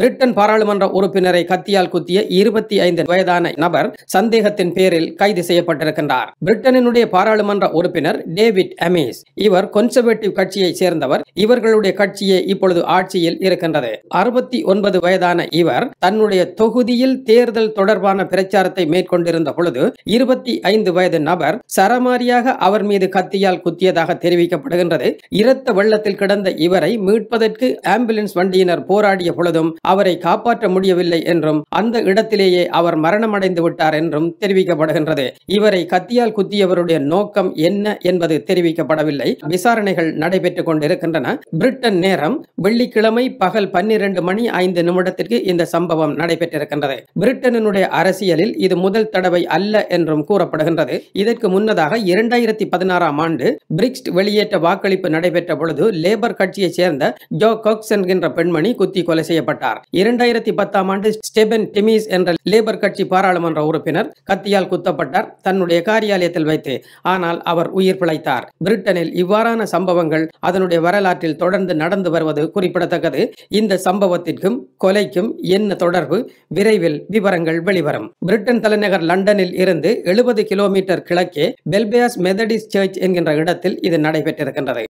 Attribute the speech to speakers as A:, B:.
A: Britain பாராளுமன்ற உறுப்பினரை கத்தியால் குத்திய இருபத்தி ஐந்து வயதான நபர் சந்தேகத்தின் பேரில் கைது செய்யப்பட்டிருக்கின்றார் பிரிட்டனினுடைய பாராளுமன்ற உறுப்பினர் டேவிட் அமேஸ் இவர் கொன்சர்வேட்டிவ் கட்சியை சேர்ந்தவர் இவர்களுடைய கட்சியே இப்பொழுது ஆட்சியில் இருக்கின்றது அறுபத்தி ஒன்பது வயதான இவர் தன்னுடைய தொகுதியில் தேர்தல் தொடர்பான பிரச்சாரத்தை மேற்கொண்டிருந்த பொழுது இருபத்தி ஐந்து வயது நபர் சரமாரியாக அவர் மீது கத்தியால் குத்தியதாக தெரிவிக்கப்படுகின்றது இரத்த வெள்ளத்தில் கிடந்த இவரை மீட்பதற்கு ஆம்புலன்ஸ் வண்டியினர் போராடிய பொழுதும் அவரை காப்பாற்ற முடியவில்லை என்றும் அந்த இடத்திலேயே அவர் மரணமடைந்து விட்டார் என்றும் தெரிவிக்கப்படுகின்றது இவரை கத்தியால் குத்தியவருடைய நோக்கம் என்ன என்பது தெரிவிக்கப்படவில்லை விசாரணைகள் நடைபெற்றுக் கொண்டிருக்கின்றன பிரிட்டன் நேரம் வெள்ளிக்கிழமை பகல் பன்னிரண்டு மணி ஐந்து நிமிடத்திற்கு இந்த சம்பவம் நடைபெற்றிருக்கின்றது பிரிட்டனினுடைய அரசியலில் இது முதல் தடவை அல்ல என்றும் கூறப்படுகின்றது இதற்கு முன்னதாக இரண்டாயிரத்தி பதினாறாம் ஆண்டு பிரிக்ஸ்ட் வெளியேற்ற வாக்களிப்பு நடைபெற்ற பொழுது லேபர் கட்சியைச் சேர்ந்த ஜோ கோக்ஸ் என்கின்ற பெண்மணி குத்தி கொலை செய்யப்பட்டார் கொல்லப்பட்டார் இரண்டாயிரத்தி பத்தாம் ஆண்டு ஸ்டெபன் டெமிஸ் என்ற லேபர் கட்சி பாராளுமன்ற உறுப்பினர் கத்தியால் குத்தப்பட்டார் தன்னுடைய காரியாலயத்தில் வைத்து ஆனால் அவர் உயிர் பிழைத்தார் பிரிட்டனில் இவ்வாறான சம்பவங்கள் அதனுடைய வரலாற்றில் தொடர்ந்து நடந்து வருவது குறிப்பிடத்தக்கது இந்த சம்பவத்திற்கும் கொலைக்கும் என்ன தொடர்பு விரைவில் விவரங்கள் வெளிவரும் பிரிட்டன் தலைநகர் லண்டனில் இருந்து எழுபது கிலோமீட்டர் கிழக்கே பெல்பியாஸ் மெதடிஸ் சர்ச் என்கின்ற இடத்தில் இது நடைபெற்றிருக்கின்றது